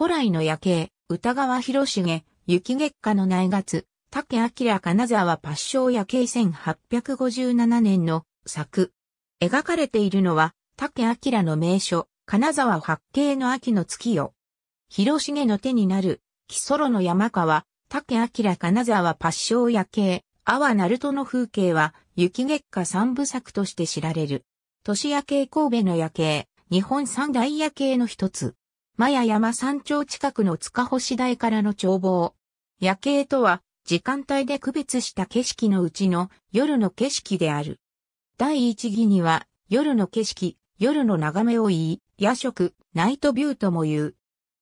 古来の夜景、歌川広重、雪月花の内月、竹明金沢パッション夜景1857年の作。描かれているのは、竹明の名所、金沢八景の秋の月夜。広重の手になる、木ソロの山川、竹明金沢パッション夜景、阿波鳴門の風景は、雪月下三部作として知られる。都市夜景神戸の夜景、日本三大夜景の一つ。マヤ山山頂近くの塚星台からの眺望。夜景とは、時間帯で区別した景色のうちの夜の景色である。第一義には、夜の景色、夜の眺めを言い、夜食、ナイトビューとも言う。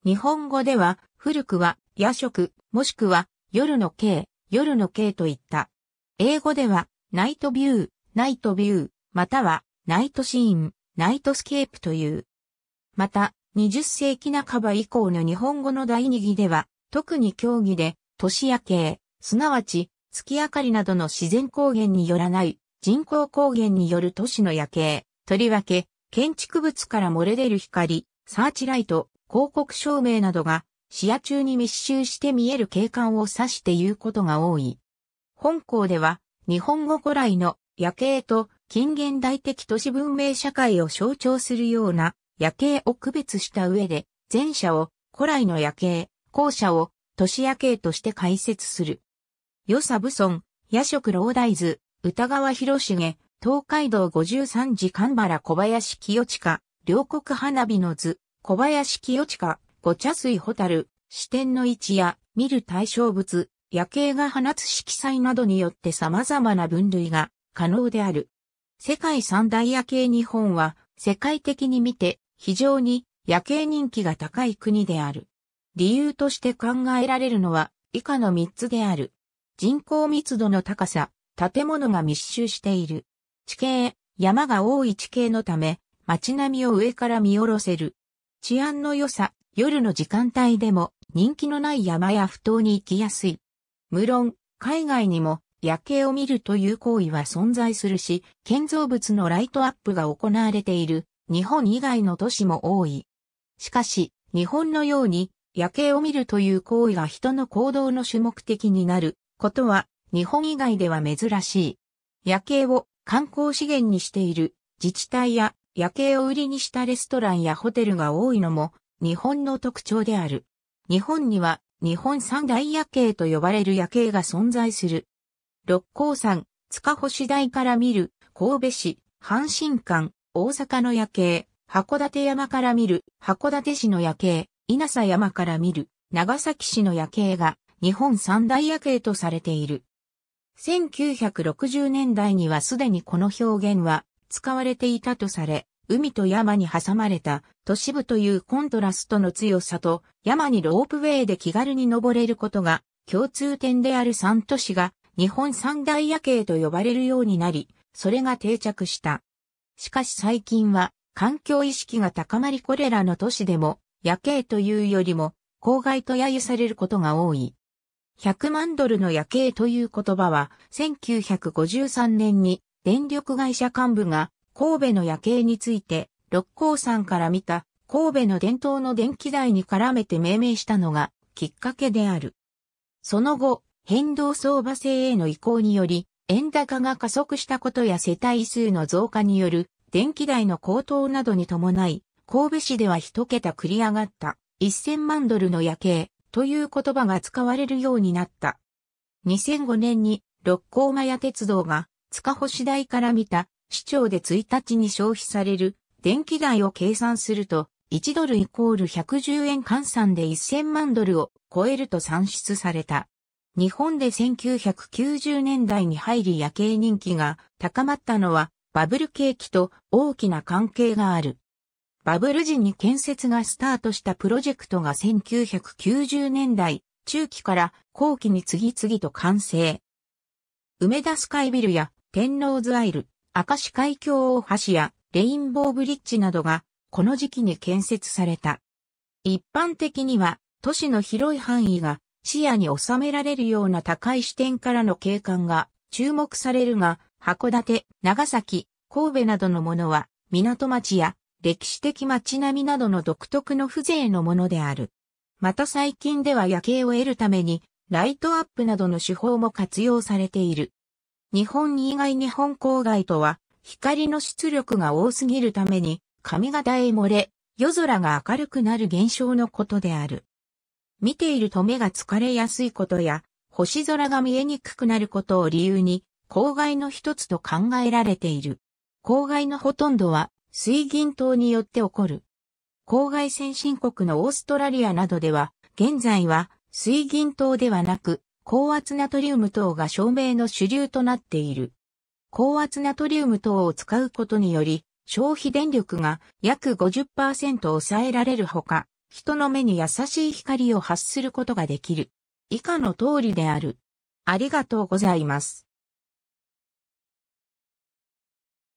日本語では、古くは、夜食、もしくは、夜の景、夜の景といった。英語では、ナイトビュー、ナイトビュー、または、ナイトシーン、ナイトスケープという。また、20世紀半ば以降の日本語の第二義では、特に競技で、年夜景、すなわち、月明かりなどの自然光源によらない人工光源による都市の夜景、とりわけ、建築物から漏れ出る光、サーチライト、広告照明などが、視野中に密集して見える景観を指して言うことが多い。本校では、日本語古来の夜景と近現代的都市文明社会を象徴するような夜景を区別した上で、前者を古来の夜景、後者を都市夜景として解説する。与サ武村、夜食老大図、歌川広重、東海道五十三次、神原小林清近、両国花火の図、小林清近、五茶水ホタル、視点の位置や見る対象物、夜景が放つ色彩などによって様々な分類が可能である。世界三大夜景日本は世界的に見て非常に夜景人気が高い国である。理由として考えられるのは以下の3つである。人口密度の高さ、建物が密集している。地形、山が多い地形のため、街並みを上から見下ろせる。治安の良さ、夜の時間帯でも人気のない山や不当に行きやすい。無論、海外にも夜景を見るという行為は存在するし、建造物のライトアップが行われている日本以外の都市も多い。しかし、日本のように夜景を見るという行為が人の行動の主目的になることは日本以外では珍しい。夜景を観光資源にしている自治体や夜景を売りにしたレストランやホテルが多いのも日本の特徴である。日本には日本三大夜景と呼ばれる夜景が存在する。六甲山、塚星台から見る神戸市、阪神間、大阪の夜景、函館山から見る、函館市の夜景、稲佐山から見る、長崎市の夜景が日本三大夜景とされている。1960年代にはすでにこの表現は使われていたとされ、海と山に挟まれた都市部というコントラストの強さと山にロープウェイで気軽に登れることが共通点である三都市が日本三大夜景と呼ばれるようになり、それが定着した。しかし最近は環境意識が高まりこれらの都市でも夜景というよりも郊外と揶揄されることが多い。100万ドルの夜景という言葉は1953年に電力会社幹部が神戸の夜景について六甲山から見た神戸の伝統の電気代に絡めて命名したのがきっかけである。その後、変動相場制への移行により、円高が加速したことや世帯数の増加による電気代の高騰などに伴い、神戸市では一桁繰り上がった1000万ドルの夜景という言葉が使われるようになった。2005年に六甲ヶ谷鉄道が塚星台から見た市長で1日に消費される電気代を計算すると1ドルイコール110円換算で1000万ドルを超えると算出された。日本で1990年代に入り夜景人気が高まったのはバブル景気と大きな関係がある。バブル時に建設がスタートしたプロジェクトが1990年代中期から後期に次々と完成。梅田スカイビルや天王洲アイル、明石海峡大橋やレインボーブリッジなどがこの時期に建設された。一般的には都市の広い範囲が視野に収められるような高い視点からの景観が注目されるが、函館、長崎、神戸などのものは港町や歴史的街並みなどの独特の風情のものである。また最近では夜景を得るためにライトアップなどの手法も活用されている。日本以外日本郊外とは光の出力が多すぎるために髪型へ漏れ、夜空が明るくなる現象のことである。見ていると目が疲れやすいことや、星空が見えにくくなることを理由に、郊外の一つと考えられている。郊外のほとんどは水銀島によって起こる。郊外先進国のオーストラリアなどでは、現在は水銀島ではなく、高圧ナトリウム等が照明の主流となっている。高圧ナトリウム等を使うことにより、消費電力が約50%抑えられるほか、人の目に優しい光を発することができる。以下の通りである。ありがとうございます。